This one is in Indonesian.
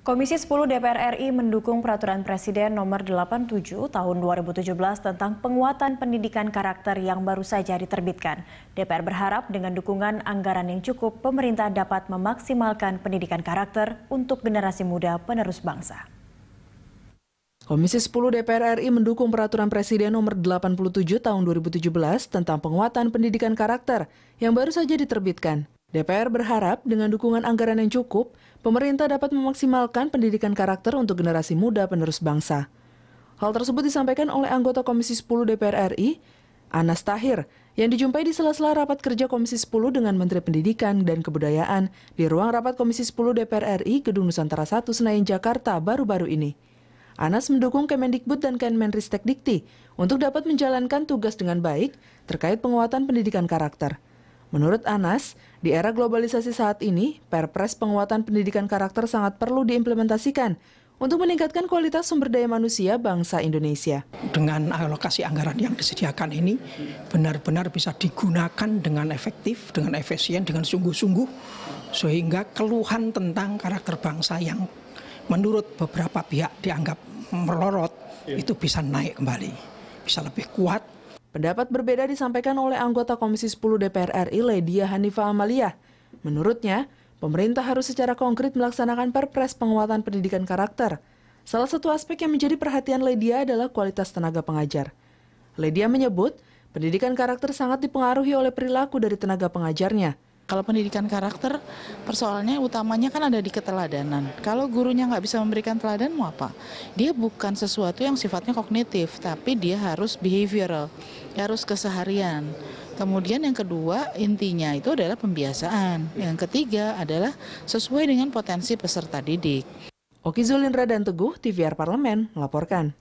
Komisi 10 DPR RI mendukung peraturan Presiden nomor 87 tahun 2017 tentang penguatan pendidikan karakter yang baru saja diterbitkan. DPR berharap dengan dukungan anggaran yang cukup, pemerintah dapat memaksimalkan pendidikan karakter untuk generasi muda penerus bangsa. Komisi 10 DPR RI mendukung peraturan Presiden nomor 87 tahun 2017 tentang penguatan pendidikan karakter yang baru saja diterbitkan. DPR berharap dengan dukungan anggaran yang cukup, pemerintah dapat memaksimalkan pendidikan karakter untuk generasi muda penerus bangsa. Hal tersebut disampaikan oleh anggota Komisi 10 DPR RI, Anas Tahir, yang dijumpai di sela-sela rapat kerja Komisi 10 dengan Menteri Pendidikan dan Kebudayaan di ruang rapat Komisi 10 DPR RI Gedung Nusantara 1 Senayan Jakarta baru-baru ini. Anas mendukung Kemendikbud dan Kemenristek Dikti untuk dapat menjalankan tugas dengan baik terkait penguatan pendidikan karakter. Menurut Anas, di era globalisasi saat ini, perpres penguatan pendidikan karakter sangat perlu diimplementasikan untuk meningkatkan kualitas sumber daya manusia bangsa Indonesia. Dengan alokasi anggaran yang disediakan ini benar-benar bisa digunakan dengan efektif, dengan efisien, dengan sungguh-sungguh sehingga keluhan tentang karakter bangsa yang menurut beberapa pihak dianggap melorot iya. itu bisa naik kembali, bisa lebih kuat Pendapat berbeda disampaikan oleh anggota Komisi 10 DPR RI Ledia Hanifa Amalia. Menurutnya, pemerintah harus secara konkret melaksanakan perpres penguatan pendidikan karakter. Salah satu aspek yang menjadi perhatian Ledia adalah kualitas tenaga pengajar. Ledia menyebut, pendidikan karakter sangat dipengaruhi oleh perilaku dari tenaga pengajarnya. Kalau pendidikan karakter, persoalannya utamanya kan ada di keteladanan. Kalau gurunya nggak bisa memberikan teladan, mau apa? Dia bukan sesuatu yang sifatnya kognitif, tapi dia harus behavioral, harus keseharian. Kemudian yang kedua intinya itu adalah pembiasaan. Yang ketiga adalah sesuai dengan potensi peserta didik. Oki Zulindra dan Teguh, TVR Parlemen, melaporkan.